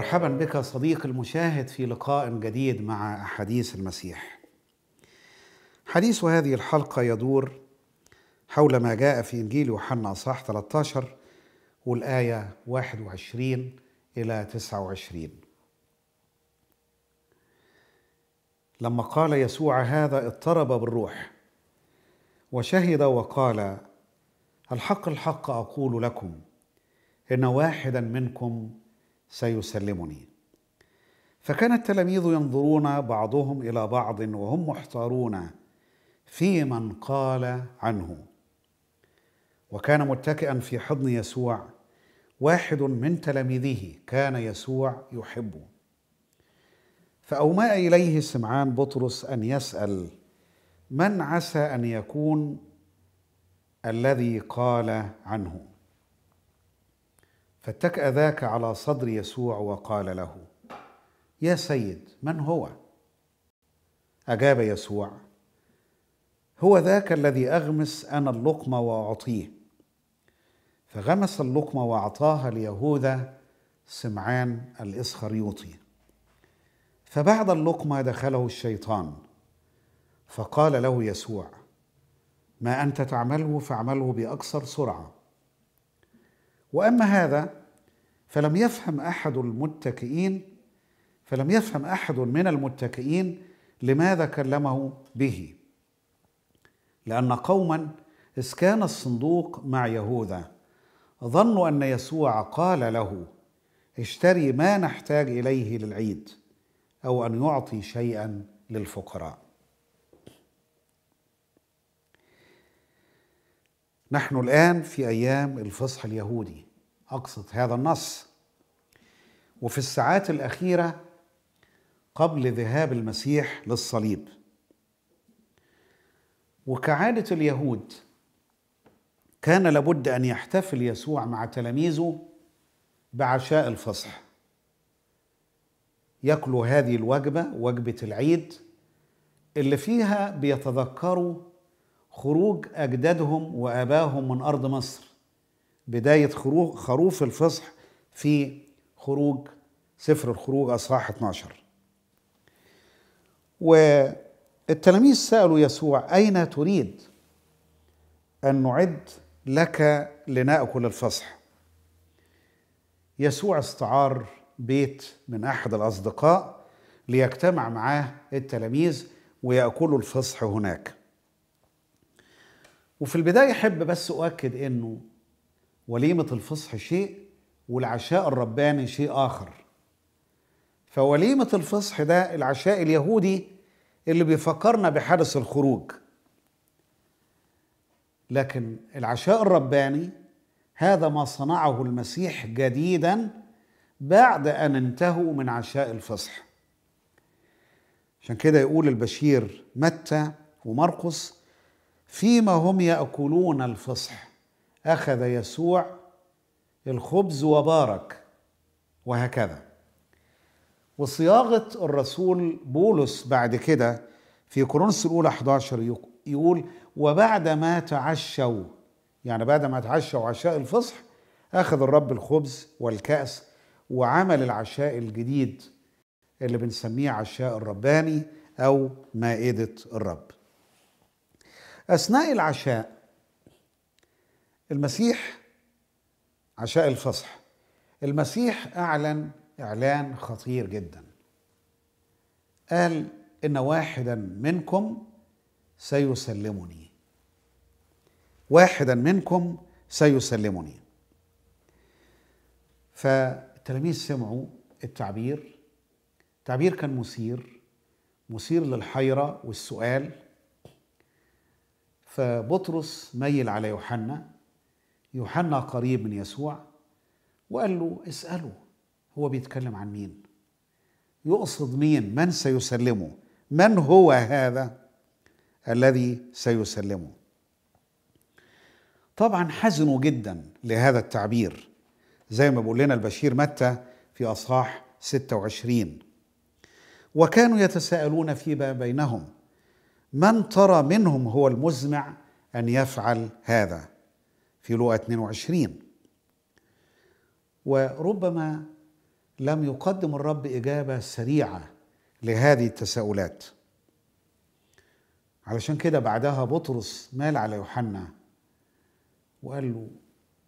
مرحبا بك صديق المشاهد في لقاء جديد مع أحاديث المسيح حديث هذه الحلقة يدور حول ما جاء في إنجيل يوحنا أصحاح 13 والآية 21 إلى 29 لما قال يسوع هذا اضطرب بالروح وشهد وقال الحق الحق أقول لكم إن واحدا منكم سيسلمني فكان التلاميذ ينظرون بعضهم الى بعض وهم محتارون في من قال عنه وكان متكئا في حضن يسوع واحد من تلاميذه كان يسوع يحبه فاومأ اليه سمعان بطرس ان يسال من عسى ان يكون الذي قال عنه فاتكأ ذاك على صدر يسوع وقال له يا سيد من هو اجاب يسوع هو ذاك الذي اغمس انا اللقمه واعطيه فغمس اللقمه واعطاها ليهوذا سمعان الاسخريوطي فبعد اللقمه دخله الشيطان فقال له يسوع ما انت تعمله فاعمله باكثر سرعه واما هذا فلم يفهم احد المتكئين فلم يفهم احد من المتكئين لماذا كلمه به لان قوما اذ كان الصندوق مع يهوذا ظنوا ان يسوع قال له اشتري ما نحتاج اليه للعيد او ان يعطي شيئا للفقراء نحن الآن في أيام الفصح اليهودي أقصد هذا النص وفي الساعات الأخيرة قبل ذهاب المسيح للصليب وكعادة اليهود كان لابد أن يحتفل يسوع مع تلاميذه بعشاء الفصح ياكلوا هذه الوجبة وجبة العيد اللي فيها بيتذكروا خروج اجدادهم واباهم من ارض مصر بدايه خروف الفصح في خروج سفر الخروج اصحاح 12 والتلاميذ سالوا يسوع اين تريد ان نعد لك لناكل الفصح يسوع استعار بيت من احد الاصدقاء ليجتمع معاه التلاميذ وياكلوا الفصح هناك وفي البداية أحب بس أؤكد إنه وليمة الفصح شيء والعشاء الرباني شيء آخر فوليمة الفصح ده العشاء اليهودي اللي بيفكرنا بحدث الخروج لكن العشاء الرباني هذا ما صنعه المسيح جديدا بعد أن انتهوا من عشاء الفصح عشان كده يقول البشير متى ومرقس فيما هم ياكلون الفصح اخذ يسوع الخبز وبارك وهكذا وصياغه الرسول بولس بعد كده في كورنثوس الاولى 11 يقول وبعد ما تعشوا يعني بعد ما تعشوا عشاء الفصح اخذ الرب الخبز والكاس وعمل العشاء الجديد اللي بنسميه عشاء الرباني او مائده الرب أثناء العشاء المسيح عشاء الفصح المسيح أعلن إعلان خطير جدا قال إن واحدا منكم سيسلمني واحدا منكم سيسلمني فالتلاميذ سمعوا التعبير التعبير كان مثير مثير للحيرة والسؤال فبطرس ميل على يوحنا يوحنا قريب من يسوع وقال له اسأله هو بيتكلم عن مين يقصد مين من سيسلمه من هو هذا الذي سيسلمه طبعا حزنوا جدا لهذا التعبير زي ما بيقول لنا البشير متى في اصحاح 26 وكانوا يتساءلون فيما بينهم من ترى منهم هو المزمع أن يفعل هذا في لوقا 22 وربما لم يقدم الرب إجابة سريعة لهذه التساؤلات علشان كده بعدها بطرس مال على يوحنا وقال له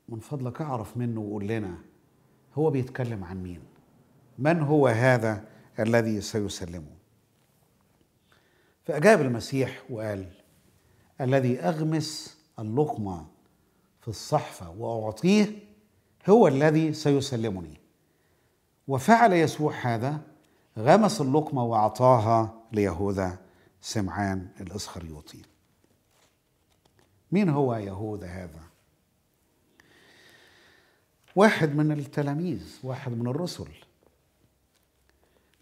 من فضلك اعرف منه وقول لنا هو بيتكلم عن مين من هو هذا الذي سيسلمه فأجاب المسيح وقال الذي أغمس اللقمة في الصحفة وأعطيه هو الذي سيسلمني وفعل يسوع هذا غمس اللقمة وأعطاها ليهوذا سمعان الإسخريوطي مين هو يهوذا هذا؟ واحد من التلاميذ واحد من الرسل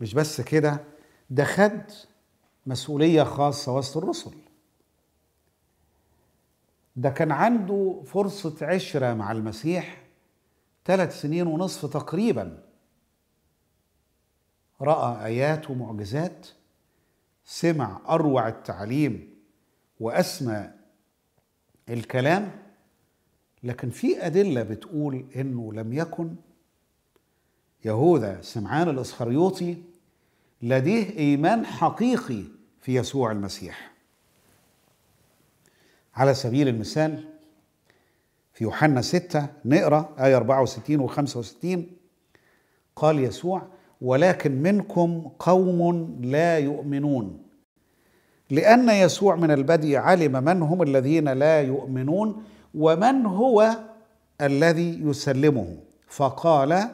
مش بس كده ده خد مسؤولية خاصة وسط الرسل ده كان عنده فرصة عشرة مع المسيح ثلاث سنين ونصف تقريبا رأى آيات ومعجزات سمع أروع التعليم وأسمى الكلام لكن في أدلة بتقول إنه لم يكن يهوذا سمعان الإسخريوطي لديه ايمان حقيقي في يسوع المسيح على سبيل المثال في يوحنا 6 نقرا ايه 64 و65 قال يسوع ولكن منكم قوم لا يؤمنون لان يسوع من البدء علم من هم الذين لا يؤمنون ومن هو الذي يسلمه فقال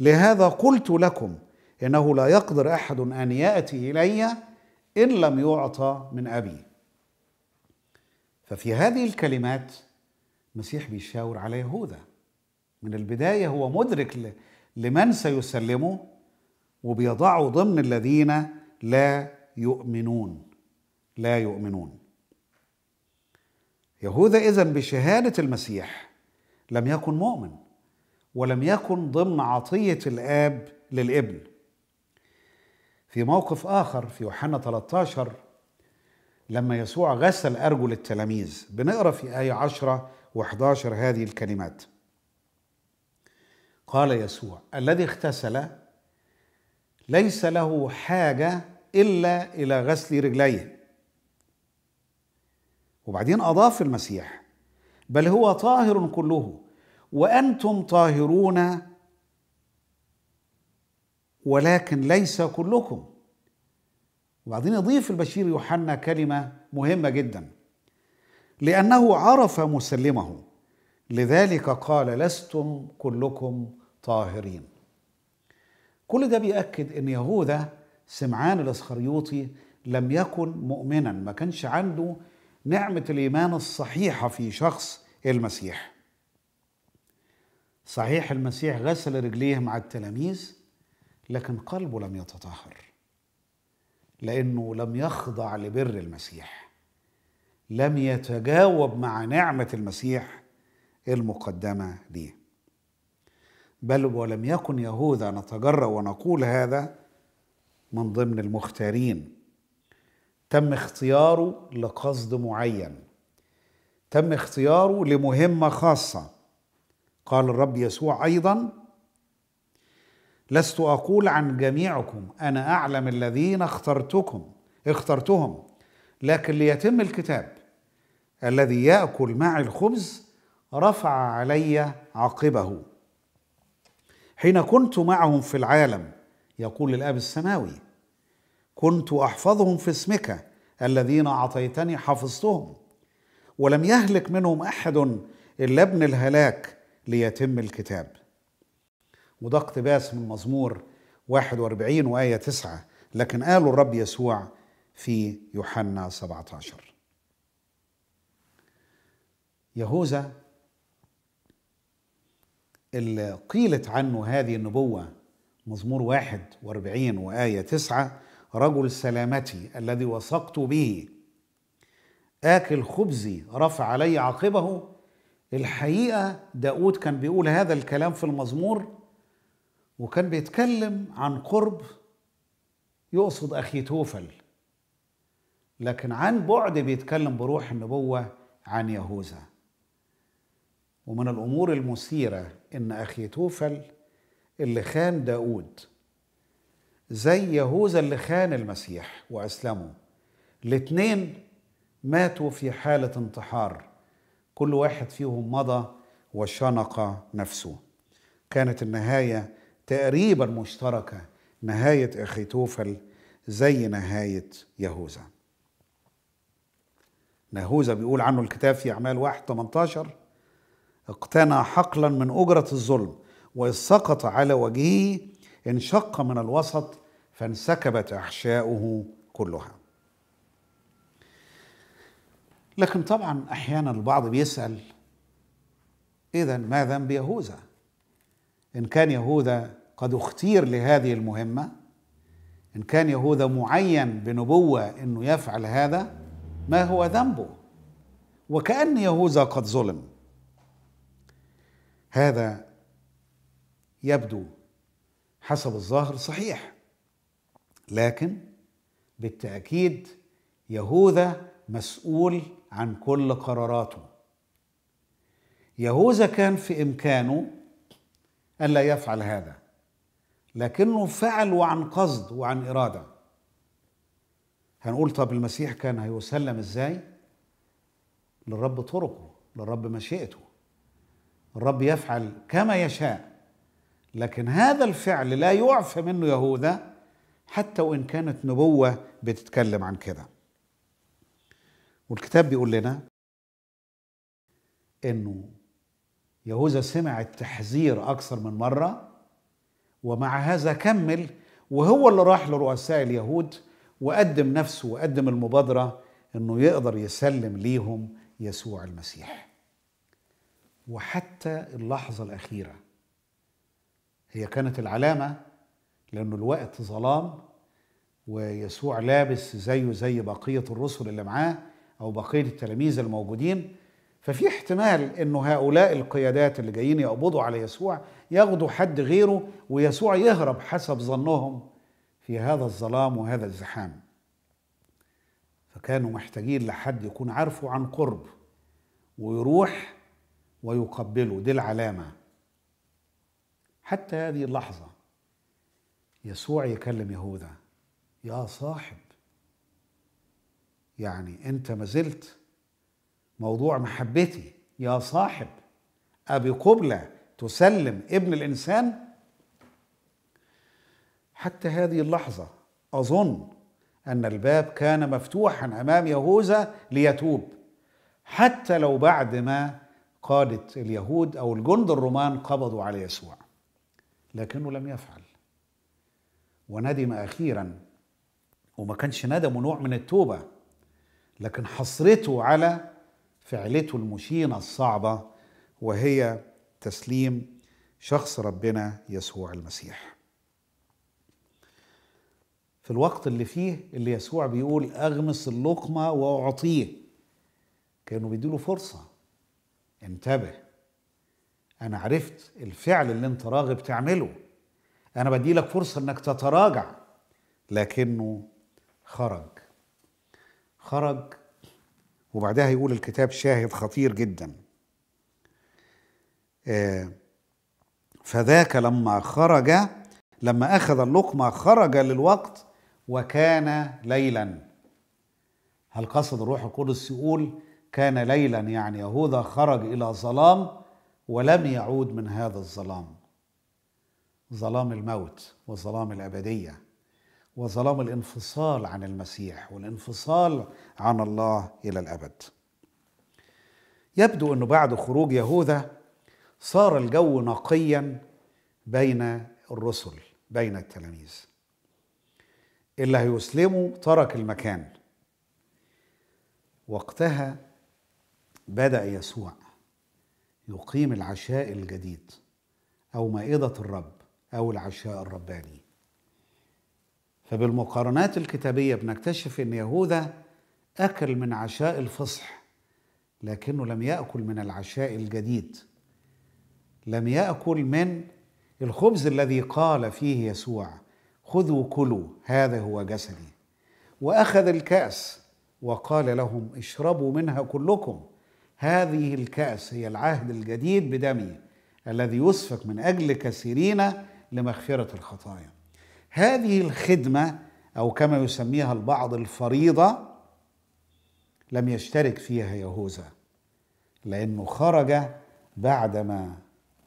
لهذا قلت لكم إنه لا يقدر أحد أن يأتي إلي إن لم يعطى من أبي ففي هذه الكلمات المسيح بيشاور على يهوذا من البداية هو مدرك لمن سيسلمه وبيضعه ضمن الذين لا يؤمنون لا يؤمنون يهوذا إذا بشهادة المسيح لم يكن مؤمن ولم يكن ضمن عطية الآب للابن في موقف آخر في يوحنا 13 لما يسوع غسل أرجل التلاميذ بنقرأ في آية 10 و11 هذه الكلمات قال يسوع الذي اغتسل ليس له حاجة إلا إلى غسل رجليه وبعدين أضاف المسيح بل هو طاهر كله وأنتم طاهرون ولكن ليس كلكم وبعدين يضيف البشير يوحنا كلمة مهمة جدا لأنه عرف مسلمه لذلك قال لستم كلكم طاهرين كل ده بيأكد أن يهوذا سمعان الإسخريوطي لم يكن مؤمنا ما كانش عنده نعمة الإيمان الصحيحة في شخص المسيح صحيح المسيح غسل رجليه مع التلاميذ لكن قلبه لم يتطهر لانه لم يخضع لبر المسيح لم يتجاوب مع نعمه المسيح المقدمه ليه بل ولم يكن يهوذا نتجرأ ونقول هذا من ضمن المختارين تم اختياره لقصد معين تم اختياره لمهمه خاصه قال الرب يسوع ايضا لست اقول عن جميعكم انا اعلم الذين اخترتكم اخترتهم لكن ليتم الكتاب الذي ياكل معي الخبز رفع علي عقبه حين كنت معهم في العالم يقول الاب السماوي كنت احفظهم في اسمك الذين اعطيتني حفظتهم ولم يهلك منهم احد الا ابن الهلاك ليتم الكتاب وده اقتباس من مزمور 41 وآية 9 لكن قاله الرب يسوع في يوحنا 17 يهوذا اللي قيلت عنه هذه النبوة مزمور 41 وآية 9 رجل سلامتي الذي وثقت به آكل خبزي رفع علي عقبه الحقيقة داود كان بيقول هذا الكلام في المزمور وكان بيتكلم عن قرب يقصد أخي توفل لكن عن بعد بيتكلم بروح النبوة عن يهوذا ومن الأمور المثيرة إن أخي توفل اللي خان داود زي يهوذا اللي خان المسيح وأسلمه الاتنين ماتوا في حالة انتحار كل واحد فيهم مضى وشنق نفسه كانت النهاية تقريبا مشتركة نهاية أخيتوفل زي نهاية يهوذا يهوذا بيقول عنه الكتاب في أعمال واحد 18 اقتنى حقلا من أجرة الظلم وإذ سقط على وجهه انشق من الوسط فانسكبت أحشاؤه كلها لكن طبعا أحيانا البعض بيسأل إذا ما ذنب يهوذا إن كان يهوذا قد اختير لهذه المهمه ان كان يهوذا معين بنبوه انه يفعل هذا ما هو ذنبه وكان يهوذا قد ظلم هذا يبدو حسب الظاهر صحيح لكن بالتاكيد يهوذا مسؤول عن كل قراراته يهوذا كان في امكانه الا يفعل هذا لكنه فعل وعن قصد وعن إرادة هنقول طب المسيح كان هيسلم إزاي؟ للرب طرقه للرب مشيئته الرب يفعل كما يشاء لكن هذا الفعل لا يعفى منه يهوذا حتى وإن كانت نبوة بتتكلم عن كده والكتاب بيقول لنا إنه يهوذا سمع التحذير أكثر من مرة ومع هذا كمل وهو اللي راح لرؤساء اليهود وقدم نفسه وقدم المبادرة انه يقدر يسلم ليهم يسوع المسيح وحتى اللحظة الأخيرة هي كانت العلامة لأنه الوقت ظلام ويسوع لابس زيه زي بقية الرسل اللي معاه أو بقية التلاميذ الموجودين ففي احتمال انه هؤلاء القيادات اللي جايين يقبضوا على يسوع ياخدوا حد غيره ويسوع يهرب حسب ظنهم في هذا الظلام وهذا الزحام فكانوا محتاجين لحد يكون عارفه عن قرب ويروح ويقبله دي العلامه حتى هذه اللحظه يسوع يكلم يهوذا يا صاحب يعني انت ما زلت موضوع محبتي يا صاحب أبي قبلة تسلم ابن الإنسان حتى هذه اللحظة أظن أن الباب كان مفتوحا أمام يهوذا ليتوب حتى لو بعد ما قادة اليهود أو الجند الرومان قبضوا على يسوع لكنه لم يفعل وندم أخيرا وما كانش ندمه نوع من التوبة لكن حسرته على فعلته المشينة الصعبة وهي تسليم شخص ربنا يسوع المسيح في الوقت اللي فيه اللي يسوع بيقول أغمس اللقمة وأعطيه كانوا بيديله فرصة انتبه أنا عرفت الفعل اللي أنت راغب تعمله أنا بدي لك فرصة أنك تتراجع لكنه خرج خرج وبعدها يقول الكتاب شاهد خطير جدا آه، فذاك لما خرج لما أخذ اللقمة خرج للوقت وكان ليلا هل قصد الروح القدس يقول كان ليلا يعني يهوذا خرج إلى ظلام ولم يعود من هذا الظلام ظلام الموت وظلام الأبدية وظلام الانفصال عن المسيح والانفصال عن الله الى الابد يبدو انه بعد خروج يهوذا صار الجو نقيا بين الرسل بين التلاميذ اللي هيسلموا ترك المكان وقتها بدا يسوع يقيم العشاء الجديد او مائده الرب او العشاء الرباني فبالمقارنات الكتابية بنكتشف أن يهوذا أكل من عشاء الفصح لكنه لم يأكل من العشاء الجديد لم يأكل من الخبز الذي قال فيه يسوع خذوا كلوا هذا هو جسدي وأخذ الكأس وقال لهم اشربوا منها كلكم هذه الكأس هي العهد الجديد بدمي الذي يسفك من أجل كثيرين لمغفرة الخطايا هذه الخدمه او كما يسميها البعض الفريضه لم يشترك فيها يهوذا لانه خرج بعدما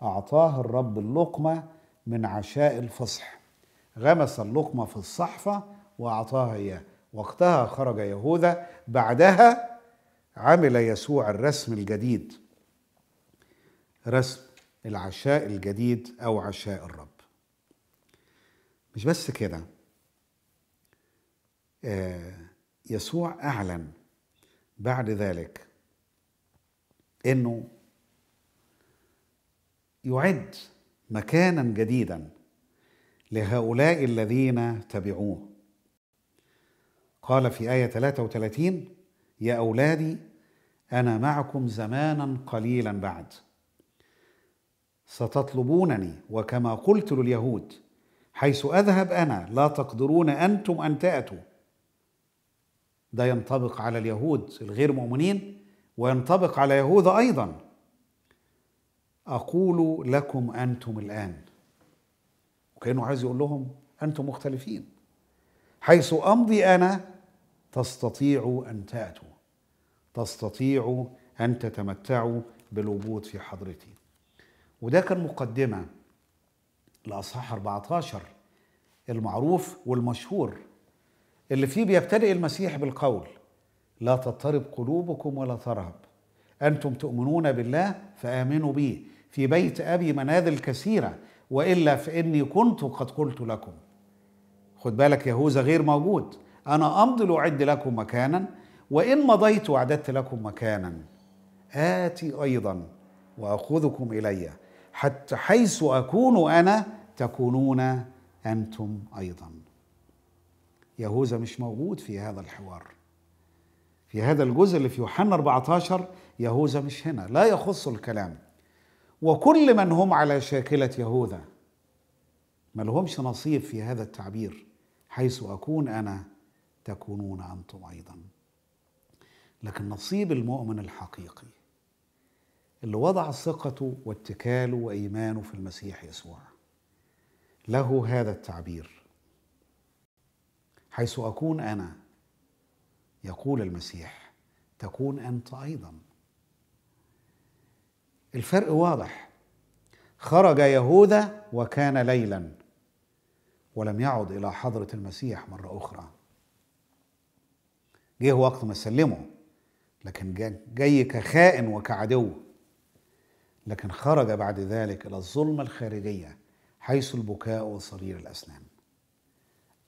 اعطاه الرب اللقمه من عشاء الفصح غمس اللقمه في الصحفه واعطاها اياه وقتها خرج يهوذا بعدها عمل يسوع الرسم الجديد رسم العشاء الجديد او عشاء الرب مش بس كده آه، يسوع أعلن بعد ذلك أنه يعد مكانا جديدا لهؤلاء الذين تبعوه قال في آية 33 يا أولادي أنا معكم زمانا قليلا بعد ستطلبونني وكما قلت لليهود حيث اذهب انا لا تقدرون انتم ان تاتوا ده ينطبق على اليهود الغير مؤمنين وينطبق على يهوذا ايضا اقول لكم انتم الان وكانه عايز يقول لهم انتم مختلفين حيث امضي انا تستطيعوا ان تاتوا تستطيعوا ان تتمتعوا بالوجود في حضرتي وده كان مقدمه لاصحاح 14 المعروف والمشهور اللي فيه بيبتدئ المسيح بالقول لا تضطرب قلوبكم ولا ترهب انتم تؤمنون بالله فامنوا بي في بيت ابي منازل كثيره والا فاني كنت قد قلت لكم خد بالك يهوذا غير موجود انا امضي لاعد لكم مكانا وان مضيت واعددت لكم مكانا اتي ايضا واخذكم الي حتى حيث اكون انا تكونون انتم ايضا يهوذا مش موجود في هذا الحوار في هذا الجزء اللي في يوحنا 14 يهوذا مش هنا لا يخص الكلام وكل من هم على شاكله يهوذا ما لهمش نصيب في هذا التعبير حيث اكون انا تكونون انتم ايضا لكن نصيب المؤمن الحقيقي اللي وضع ثقته واتكاله وايمانه في المسيح يسوع له هذا التعبير حيث اكون انا يقول المسيح تكون انت ايضا الفرق واضح خرج يهوذا وكان ليلا ولم يعد الى حضره المسيح مره اخرى جه وقت ما سلمه لكن جاي كخائن وكعدو لكن خرج بعد ذلك الى الظلمه الخارجيه حيث البكاء وصرير الاسنان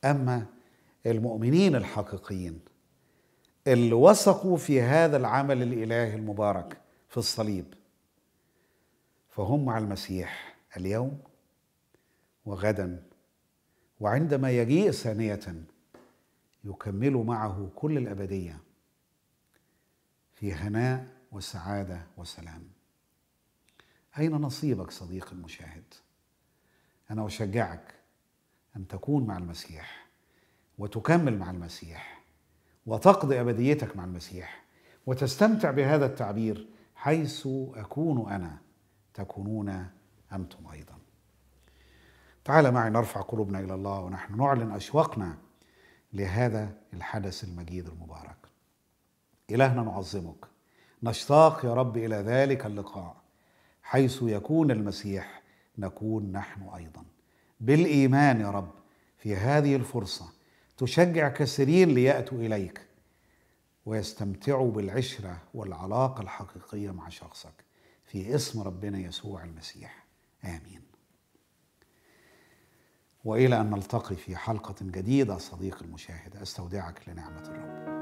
اما المؤمنين الحقيقيين اللي وثقوا في هذا العمل الالهي المبارك في الصليب فهم مع المسيح اليوم وغدا وعندما يجيء ثانيه يكملوا معه كل الابديه في هناء وسعاده وسلام اين نصيبك صديقي المشاهد أنا أشجعك أن تكون مع المسيح وتكمل مع المسيح وتقضي أبديتك مع المسيح وتستمتع بهذا التعبير حيث أكون أنا تكونون أنتم أيضا تعال معي نرفع قلوبنا إلى الله ونحن نعلن أشواقنا لهذا الحدث المجيد المبارك إلهنا نعظمك نشتاق يا رب إلى ذلك اللقاء حيث يكون المسيح نكون نحن ايضا بالايمان يا رب في هذه الفرصه تشجع كثيرين لياتوا اليك ويستمتعوا بالعشره والعلاقه الحقيقيه مع شخصك في اسم ربنا يسوع المسيح امين والى ان نلتقي في حلقه جديده صديقي المشاهد استودعك لنعمه الرب